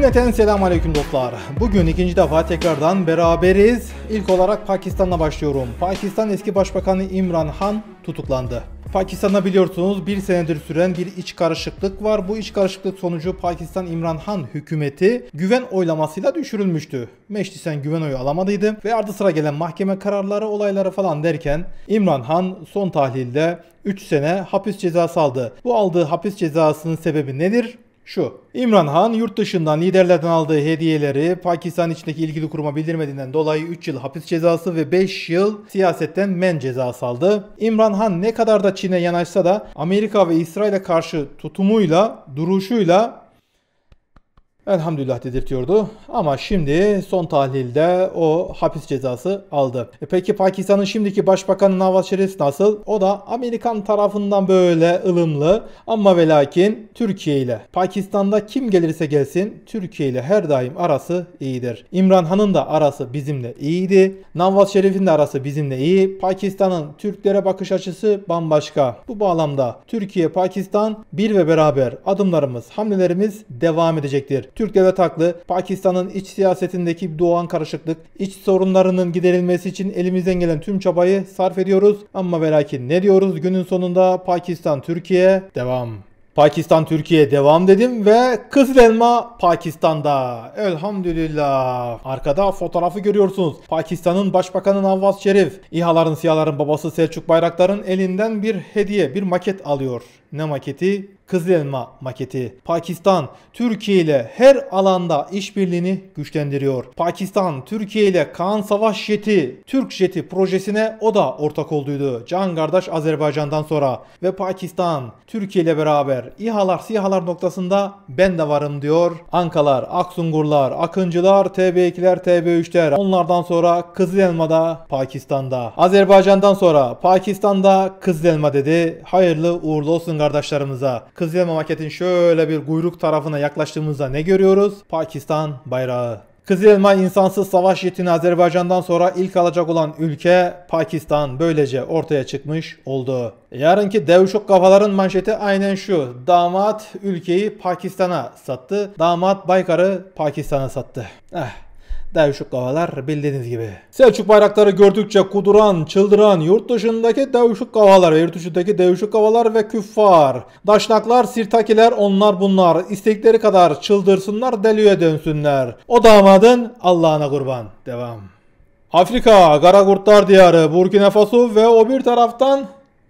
Cümleten selam aleyküm dostlar. Bugün ikinci defa tekrardan beraberiz. İlk olarak Pakistan'la başlıyorum. Pakistan eski başbakanı İmran Han tutuklandı. Pakistan'da biliyorsunuz bir senedir süren bir iç karışıklık var. Bu iç karışıklık sonucu Pakistan İmran Han hükümeti güven oylamasıyla düşürülmüştü. Meclisten güven oyu alamadıydı ve ardı sıra gelen mahkeme kararları olayları falan derken İmran Han son tahlilde 3 sene hapis cezası aldı. Bu aldığı hapis cezasının sebebi nedir? şu. İmran Han yurt dışından liderlerden aldığı hediyeleri Pakistan içindeki ilgili kuruma bildirmediğinden dolayı 3 yıl hapis cezası ve 5 yıl siyasetten men cezası aldı. İmran Han ne kadar da Çin'e yanaşsa da Amerika ve İsrail'e karşı tutumuyla, duruşuyla Elhamdülillah dedirtiyordu. Ama şimdi son tahlilde o hapis cezası aldı. E peki Pakistan'ın şimdiki başbakanı Nawaz Sharif nasıl? O da Amerikan tarafından böyle ılımlı ama ve lakin Türkiye ile. Pakistan'da kim gelirse gelsin Türkiye ile her daim arası iyidir. İmran Han'ın da arası bizimle iyiydi. Nawaz Sharif'in de arası bizimle iyi. Pakistan'ın Türklere bakış açısı bambaşka. Bu bağlamda Türkiye, Pakistan bir ve beraber adımlarımız, hamlelerimiz devam edecektir. Türk devlet haklı, Pakistan'ın iç siyasetindeki doğan karışıklık, iç sorunlarının giderilmesi için elimizden gelen tüm çabayı sarf ediyoruz. Ama ve ne diyoruz? Günün sonunda Pakistan Türkiye devam. Pakistan Türkiye devam dedim ve Kızıl Elma Pakistan'da. Elhamdülillah. Arkada fotoğrafı görüyorsunuz. Pakistan'ın Başbakanı Nawaz Şerif, İHA'ların, SİHA'ların babası Selçuk Bayraktar'ın elinden bir hediye, bir maket alıyor ne maketi? Kızıl Elma maketi. Pakistan, Türkiye ile her alanda işbirliğini güçlendiriyor. Pakistan, Türkiye ile Kaan Savaş Jeti, Türk Jeti projesine o da ortak olduydu. Can kardeş Azerbaycan'dan sonra. Ve Pakistan, Türkiye ile beraber İHA'lar, SİHA'lar noktasında ben de varım diyor. Ankalar, Aksungurlar, Akıncılar, TB2'ler, TB3'ler. Onlardan sonra Kızıl Elma'da Pakistan'da. Azerbaycan'dan sonra Pakistan'da Kızıl Elma dedi. Hayırlı uğurlu olsun kardeşlerimize Kızılma maketin şöyle bir kuyruk tarafına yaklaştığımızda ne görüyoruz? Pakistan bayrağı. Kızılma insansız savaş yetini Azerbaycan'dan sonra ilk alacak olan ülke Pakistan böylece ortaya çıkmış oldu. Yarınki devşuk kafaların manşeti aynen şu. Damat ülkeyi Pakistan'a sattı. Damat Baykar'ı Pakistan'a sattı. Eh kavalar bildiğiniz gibi. Selçuk bayrakları gördükçe kuduran, çıldıran, yurt dışındaki devşuklavalar kavalar, yurt dışındaki içindeki kavalar ve küffar. Daşnaklar, sirtakiler onlar bunlar. İstekleri kadar çıldırsınlar, deliye dönsünler. O damadın Allah'ına kurban. Devam. Afrika, Karagurtlar Diyarı, Burkina Faso ve o bir taraftan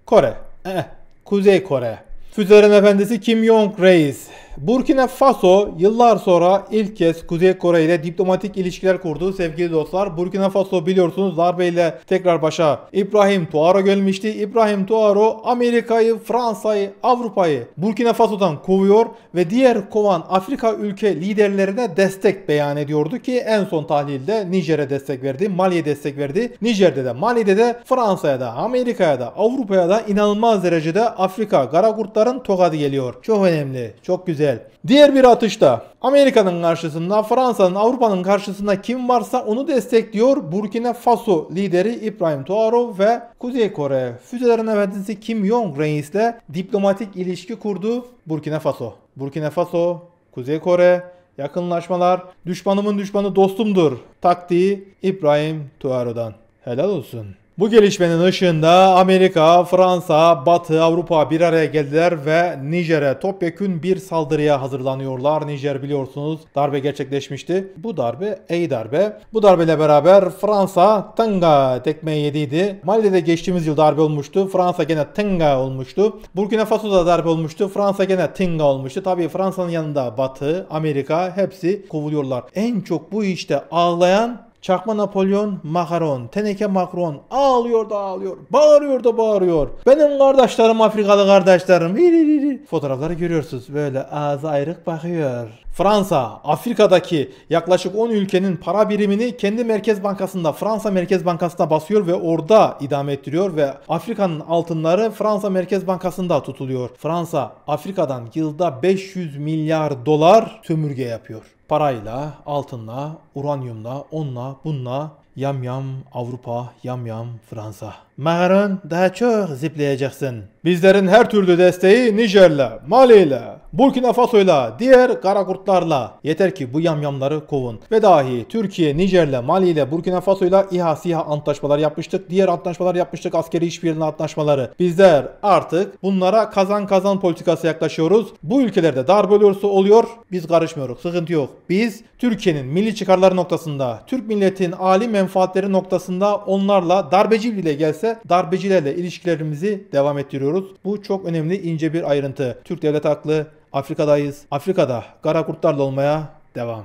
Kore. Eh, Kuzey Kore. Füzelerin efendisi Kim Jong Reis. Burkina Faso yıllar sonra ilk kez Kuzey Kore ile diplomatik ilişkiler kurdu sevgili dostlar. Burkina Faso biliyorsunuz darbeyle tekrar başa İbrahim Tuaro gelmişti. İbrahim Tuaro Amerika'yı, Fransa'yı, Avrupa'yı Burkina Faso'dan kovuyor ve diğer kovan Afrika ülke liderlerine destek beyan ediyordu ki en son tahlilde Nijer'e destek verdi, Mali'ye destek verdi. Nijer'de de Mali'de de Fransa'ya da Amerika'ya da Avrupa'ya da inanılmaz derecede Afrika Kara Kurtların tokadı geliyor. Çok önemli, çok güzel bedel. Diğer bir atışta Amerika'nın karşısında Fransa'nın Avrupa'nın karşısında kim varsa onu destekliyor. Burkina Faso lideri İbrahim Tuarov ve Kuzey Kore füzelerin efendisi Kim Jong Reis'le diplomatik ilişki kurdu Burkina Faso. Burkina Faso, Kuzey Kore, yakınlaşmalar, düşmanımın düşmanı dostumdur taktiği İbrahim Tuarov'dan. Helal olsun. Bu gelişmenin ışığında Amerika, Fransa, Batı, Avrupa bir araya geldiler ve Nijer'e topyekün bir saldırıya hazırlanıyorlar. Nijer biliyorsunuz darbe gerçekleşmişti. Bu darbe iyi darbe. Bu darbeyle beraber Fransa tanga tekmeyi yediydi. Mali'de geçtiğimiz yıl darbe olmuştu. Fransa gene tanga olmuştu. Burkina Faso'da darbe olmuştu. Fransa gene tanga olmuştu. Tabii Fransa'nın yanında Batı, Amerika hepsi kovuluyorlar. En çok bu işte ağlayan Çakma Napolyon, makaron, teneke makron ağlıyor da ağlıyor, bağırıyor da bağırıyor. Benim kardeşlerim Afrikalı kardeşlerim. hiri hiri. Fotoğrafları görüyorsunuz böyle ağzı ayrık bakıyor. Fransa, Afrika'daki yaklaşık 10 ülkenin para birimini kendi Merkez Bankası'nda, Fransa Merkez Bankası'na basıyor ve orada idame ettiriyor ve Afrika'nın altınları Fransa Merkez Bankası'nda tutuluyor. Fransa, Afrika'dan yılda 500 milyar dolar sömürge yapıyor. Parayla, altınla, uranyumla, onla, bununla, yam yam Avrupa, yam yam Fransa. Mağaron daha çok zıplayacaksın. Bizlerin her türlü desteği Nijer'le, Mali'yle, Burkina Faso'yla, diğer kara kurtlarla. Yeter ki bu yamyamları kovun. Ve dahi Türkiye, Nijer'le, Mali'yle, Burkina Faso'yla İHA, SİHA antlaşmalar yapmıştık. Diğer antlaşmalar yapmıştık, askeri işbirliği antlaşmaları. Bizler artık bunlara kazan kazan politikası yaklaşıyoruz. Bu ülkelerde darbe oluyorsa oluyor, biz karışmıyoruz, sıkıntı yok. Biz Türkiye'nin milli çıkarları noktasında, Türk milletin âli menfaatleri noktasında onlarla darbeci bile gelse de darbecilerle ilişkilerimizi devam ettiriyoruz. Bu çok önemli ince bir ayrıntı. Türk devlet haklı, Afrika'dayız. Afrika'da kara kurtlarla olmaya devam.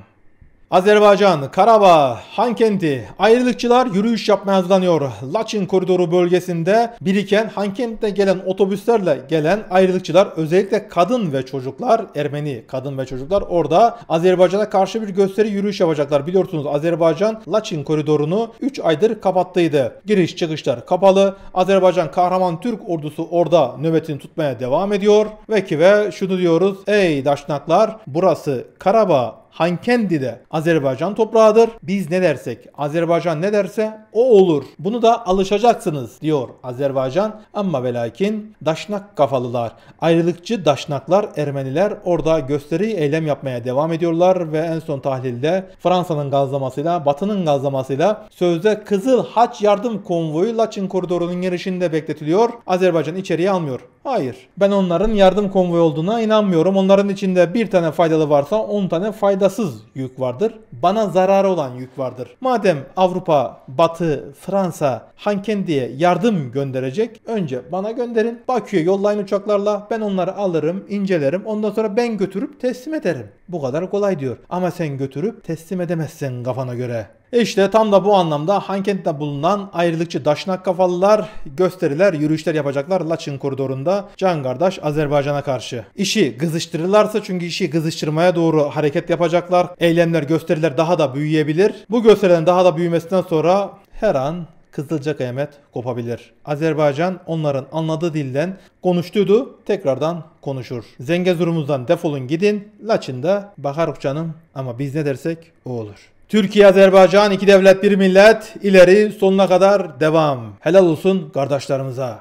Azerbaycan, Karabağ, Hankendi. ayrılıkçılar yürüyüş yapmaya hazırlanıyor. Laçin koridoru bölgesinde biriken Hankent'te gelen otobüslerle gelen ayrılıkçılar özellikle kadın ve çocuklar, Ermeni kadın ve çocuklar orada Azerbaycan'a karşı bir gösteri yürüyüş yapacaklar. Biliyorsunuz Azerbaycan Laçin koridorunu 3 aydır kapattıydı. Giriş çıkışlar kapalı. Azerbaycan kahraman Türk ordusu orada nöbetini tutmaya devam ediyor. Ve ki ve şunu diyoruz. Ey daşnaklar burası Karabağ Hankendi de Azerbaycan toprağıdır. Biz ne dersek, Azerbaycan ne derse o olur. Bunu da alışacaksınız diyor Azerbaycan. Ama velakin daşnak kafalılar, ayrılıkçı daşnaklar, Ermeniler orada gösteri eylem yapmaya devam ediyorlar ve en son tahlilde Fransa'nın gazlamasıyla, Batı'nın gazlamasıyla sözde Kızıl Haç Yardım Konvoyu Laçin Koridoru'nun girişinde bekletiliyor. Azerbaycan içeriye almıyor. Hayır. Ben onların yardım konvoyu olduğuna inanmıyorum. Onların içinde bir tane faydalı varsa 10 tane faydasız yük vardır. Bana zararı olan yük vardır. Madem Avrupa, Batı, Fransa Hankendi'ye yardım gönderecek önce bana gönderin. Bakü'ye yollayın uçaklarla ben onları alırım, incelerim. Ondan sonra ben götürüp teslim ederim. Bu kadar kolay diyor. Ama sen götürüp teslim edemezsin kafana göre. E işte tam da bu anlamda Hankent'te bulunan ayrılıkçı daşnak kafalılar gösteriler, yürüyüşler yapacaklar Laçin koridorunda Can kardeş Azerbaycan'a karşı. İşi kızıştırırlarsa çünkü işi kızıştırmaya doğru hareket yapacaklar. Eylemler, gösteriler daha da büyüyebilir. Bu gösterilerin daha da büyümesinden sonra her an Kızılca kıyamet kopabilir. Azerbaycan onların anladığı dilden konuştuğu tekrardan konuşur. Zengezurumuzdan defolun gidin. Laçin'de bakar uçanım ama biz ne dersek o olur. Türkiye, Azerbaycan, iki devlet, bir millet, ileri sonuna kadar devam. Helal olsun kardeşlerimize.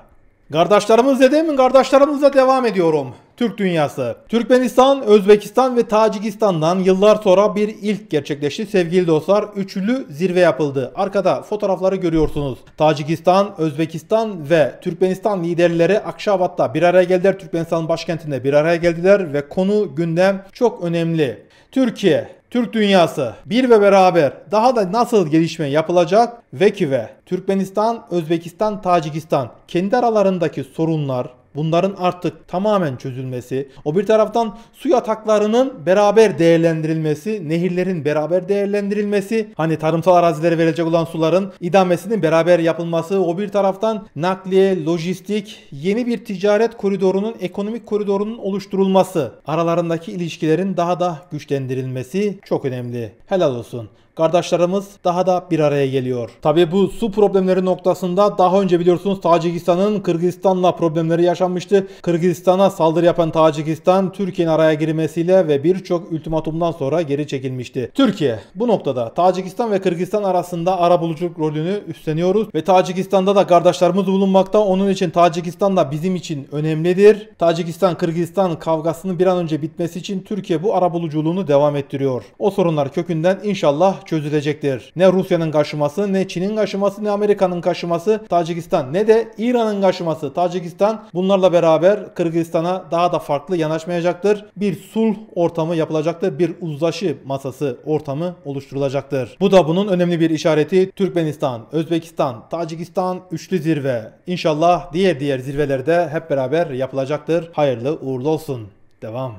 Kardeşlerimiz dediğim Kardeşlerimize devam ediyorum. Türk dünyası. Türkmenistan, Özbekistan ve Tacikistan'dan yıllar sonra bir ilk gerçekleşti sevgili dostlar. Üçlü zirve yapıldı. Arkada fotoğrafları görüyorsunuz. Tacikistan, Özbekistan ve Türkmenistan liderleri Akşabat'ta bir araya geldiler. Türkmenistan'ın başkentinde bir araya geldiler ve konu gündem çok önemli. Türkiye Türk dünyası bir ve beraber daha da nasıl gelişme yapılacak? Veki ve Türkmenistan, Özbekistan, Tacikistan kendi aralarındaki sorunlar, bunların artık tamamen çözülmesi, o bir taraftan su yataklarının beraber değerlendirilmesi, nehirlerin beraber değerlendirilmesi, hani tarımsal arazilere verilecek olan suların idamesinin beraber yapılması, o bir taraftan nakliye, lojistik, yeni bir ticaret koridorunun, ekonomik koridorunun oluşturulması, aralarındaki ilişkilerin daha da güçlendirilmesi çok önemli. Helal olsun kardeşlerimiz daha da bir araya geliyor. Tabi bu su problemleri noktasında daha önce biliyorsunuz Tacikistan'ın Kırgızistan'la problemleri yaşanmıştı. Kırgızistan'a saldırı yapan Tacikistan Türkiye'nin araya girmesiyle ve birçok ultimatumdan sonra geri çekilmişti. Türkiye bu noktada Tacikistan ve Kırgızistan arasında arabuluculuk rolünü üstleniyoruz ve Tacikistan'da da kardeşlerimiz bulunmakta. Onun için Tacikistan da bizim için önemlidir. Tacikistan Kırgızistan kavgasının bir an önce bitmesi için Türkiye bu arabuluculuğunu devam ettiriyor. O sorunlar kökünden inşallah çözülecektir. Ne Rusya'nın kaşıması, ne Çin'in kaşıması, ne Amerika'nın kaşıması Tacikistan, ne de İran'ın kaşıması Tacikistan bunlarla beraber Kırgızistan'a daha da farklı yanaşmayacaktır. Bir sulh ortamı yapılacaktır. Bir uzlaşı masası ortamı oluşturulacaktır. Bu da bunun önemli bir işareti. Türkmenistan, Özbekistan, Tacikistan üçlü zirve. İnşallah diğer diğer zirvelerde hep beraber yapılacaktır. Hayırlı uğurlu olsun. Devam.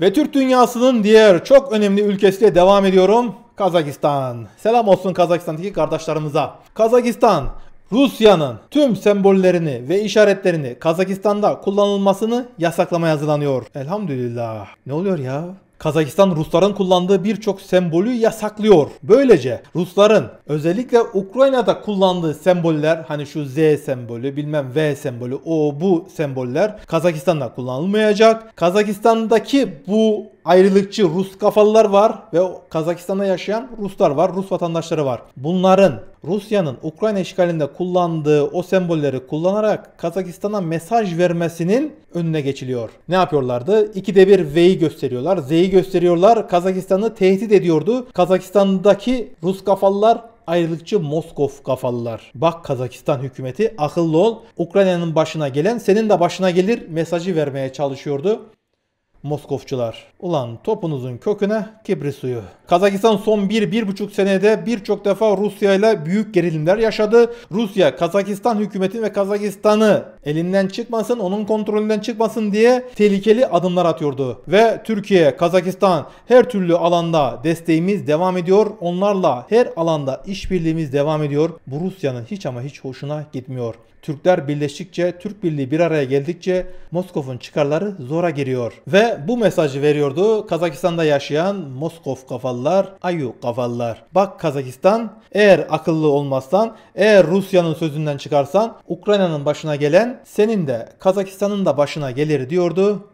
Ve Türk dünyasının diğer çok önemli ülkesiyle devam ediyorum. Kazakistan. Selam olsun Kazakistan'daki kardeşlerimize. Kazakistan Rusya'nın tüm sembollerini ve işaretlerini Kazakistan'da kullanılmasını yasaklama yazılanıyor. Elhamdülillah. Ne oluyor ya? Kazakistan Rusların kullandığı birçok sembolü yasaklıyor. Böylece Rusların özellikle Ukrayna'da kullandığı semboller hani şu Z sembolü bilmem V sembolü o bu semboller Kazakistan'da kullanılmayacak. Kazakistan'daki bu ayrılıkçı Rus kafalılar var ve Kazakistan'da yaşayan Ruslar var, Rus vatandaşları var. Bunların Rusya'nın Ukrayna işgalinde kullandığı o sembolleri kullanarak Kazakistan'a mesaj vermesinin önüne geçiliyor. Ne yapıyorlardı? İkide bir V'yi gösteriyorlar, Z'yi gösteriyorlar. Kazakistan'ı tehdit ediyordu. Kazakistan'daki Rus kafalılar ayrılıkçı Moskov kafalılar. Bak Kazakistan hükümeti akıllı ol. Ukrayna'nın başına gelen senin de başına gelir mesajı vermeye çalışıyordu. Moskovçular. Ulan topunuzun köküne Kibri suyu. Kazakistan son 1-1,5 senede birçok defa Rusya ile büyük gerilimler yaşadı. Rusya Kazakistan hükümetini ve Kazakistan'ı elinden çıkmasın, onun kontrolünden çıkmasın diye tehlikeli adımlar atıyordu. Ve Türkiye, Kazakistan her türlü alanda desteğimiz devam ediyor. Onlarla her alanda işbirliğimiz devam ediyor. Bu Rusya'nın hiç ama hiç hoşuna gitmiyor. Türkler birleştikçe, Türk Birliği bir araya geldikçe Moskov'un çıkarları zora giriyor. Ve bu mesajı veriyordu Kazakistan'da yaşayan Moskov kafalılar, Ayu kafalılar. Bak Kazakistan eğer akıllı olmazsan, eğer Rusya'nın sözünden çıkarsan Ukrayna'nın başına gelen senin de Kazakistan'ın da başına gelir diyordu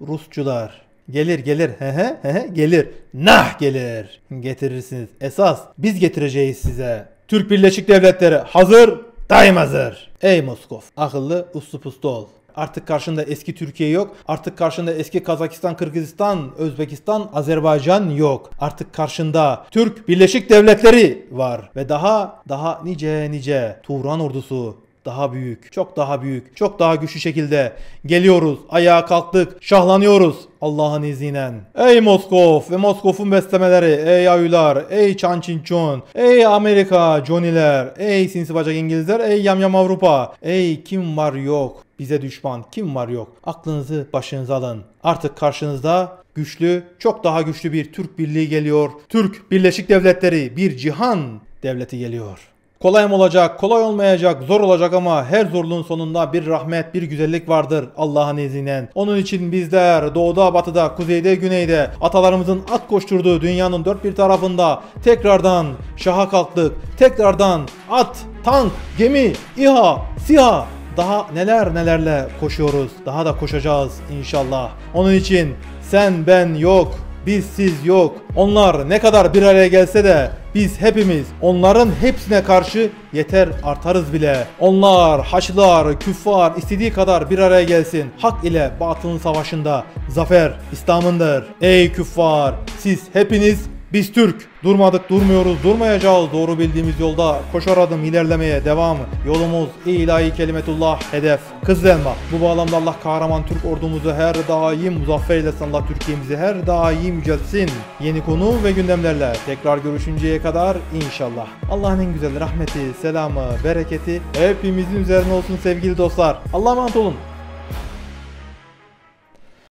Rusçular. Gelir gelir he he he he gelir. Nah gelir. Getirirsiniz. Esas biz getireceğiz size. Türk Birleşik Devletleri hazır, daim hazır. Ey Moskov akıllı uslu puslu ol. Artık karşında eski Türkiye yok. Artık karşında eski Kazakistan, Kırgızistan, Özbekistan, Azerbaycan yok. Artık karşında Türk Birleşik Devletleri var ve daha daha nice nice Turan ordusu daha büyük, çok daha büyük, çok daha güçlü şekilde geliyoruz, ayağa kalktık, şahlanıyoruz Allah'ın izniyle. Ey Moskov ve Moskov'un beslemeleri, ey Ayular, ey Çan Çin Çon, ey Amerika, Johnny'ler, ey Sinsi Bacak İngilizler, ey Yam Yam Avrupa, ey kim var yok, bize düşman kim var yok. Aklınızı başınıza alın. Artık karşınızda güçlü, çok daha güçlü bir Türk birliği geliyor. Türk Birleşik Devletleri bir cihan devleti geliyor. Kolay mı olacak, kolay olmayacak, zor olacak ama her zorluğun sonunda bir rahmet, bir güzellik vardır Allah'ın izniyle. Onun için bizler doğuda, batıda, kuzeyde, güneyde atalarımızın at koşturduğu dünyanın dört bir tarafında tekrardan şaha kalktık. Tekrardan at, tank, gemi, İHA, SİHA daha neler nelerle koşuyoruz. Daha da koşacağız inşallah. Onun için sen ben yok. Biz siz yok. Onlar ne kadar bir araya gelse de biz hepimiz onların hepsine karşı yeter artarız bile. Onlar haçlılar, küffar istediği kadar bir araya gelsin. Hak ile batılın savaşında zafer İslam'ındır. Ey küffar siz hepiniz biz Türk. Durmadık durmuyoruz durmayacağız. Doğru bildiğimiz yolda koşar adım ilerlemeye devamı. Yolumuz ilahi kelimetullah hedef. Kızıl elma. Bu bağlamda Allah kahraman Türk ordumuzu her daim muzaffer eylesin. Allah Türkiye'mizi her daim yüceltsin. Yeni konu ve gündemlerle tekrar görüşünceye kadar inşallah. Allah'ın en güzel rahmeti, selamı, bereketi hepimizin üzerine olsun sevgili dostlar. Allah'a emanet olun.